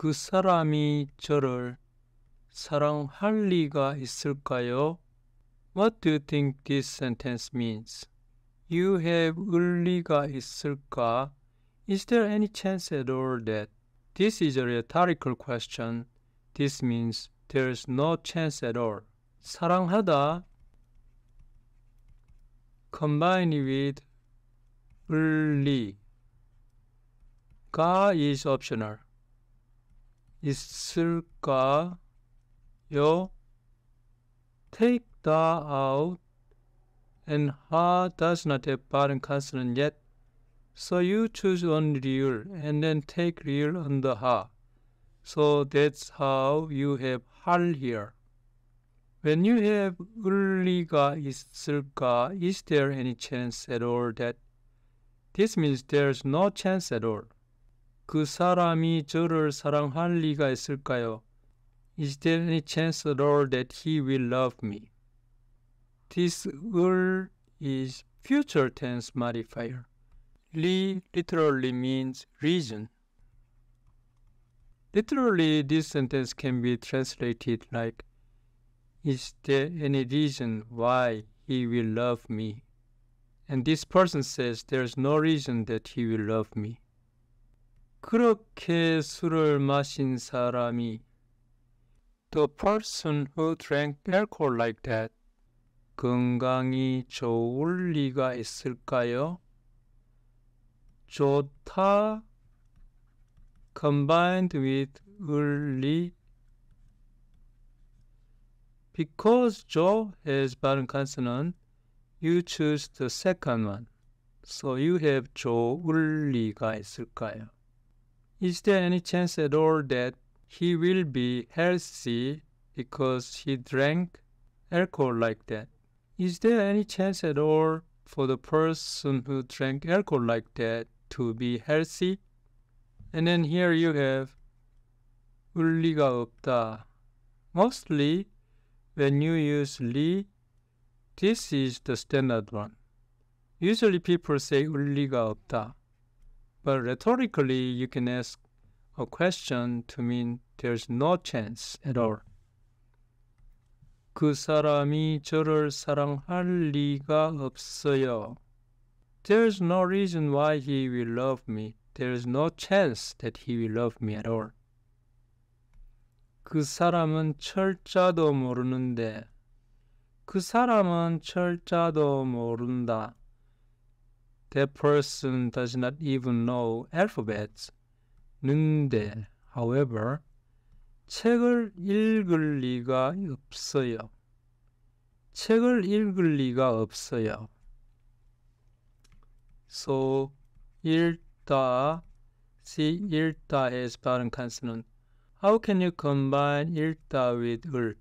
그 사람이 저를 사랑할 리가 있을까요? What do you think this sentence means? You have 을리가 있을까? Is there any chance at all that this is a rhetorical question? This means there is no chance at all. 사랑하다 combined with 을리가 is optional. 있을까요? Take the out and ha does not have bottom consonant yet. So you choose only real and then take real on the ha. So that's how you have hal here. When you have 을리가 있을까, is there any chance at all that this means there's no chance at all. 그 사람이 저를 사랑할 리가 있을까요? Is there any chance at all that he will love me? This will is future tense modifier. Li literally means reason. Literally, this sentence can be translated like, Is there any reason why he will love me? And this person says, There's no reason that he will love me. 그렇게 술을 마신 사람이 The person who drank alcohol like that 건강이 좋을 리가 있을까요? 좋다 combined with 을리 Because Joe has 발음 consonant, you choose the second one. So you have 조을리가 있을까요? Is there any chance at all that he will be healthy because he drank alcohol like that? Is there any chance at all for the person who drank alcohol like that to be healthy? And then here you have 울리가 없다. Mostly when you use 리, this is the standard one. Usually people say 울리가 없다. But rhetorically, you can ask a question to mean there's no chance at all. 그 사람이 저를 사랑할 리가 없어요. There's no reason why he will love me. There's no chance that he will love me at all. 그 사람은 철자도 모르는데 그 사람은 철자도 모른다. That person does not even know alphabets. 는데, however, 책을 읽을 리가 없어요. 책을 읽을 리가 없어요. So, 읽다, see 읽다의 발음 컨스는 How can you combine 읽다 with 을?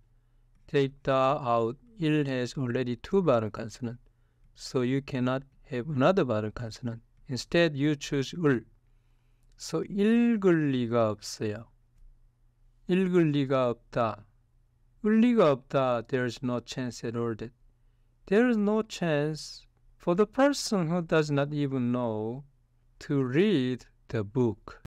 Take da out. 일 has already two 발음 컨스는 So you cannot have another vowel consonant. Instead, you choose 을. So 읽을 리가 없어요. 읽을 리가 없다. 을 리가 없다. There's no chance at all that. There's no chance for the person who does not even know to read the book.